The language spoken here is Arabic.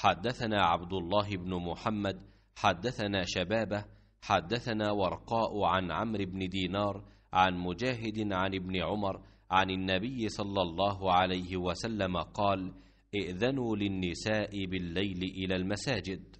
حدثنا عبد الله بن محمد حدثنا شبابه حدثنا ورقاء عن عمرو بن دينار عن مجاهد عن ابن عمر عن النبي صلى الله عليه وسلم قال ائذنوا للنساء بالليل الى المساجد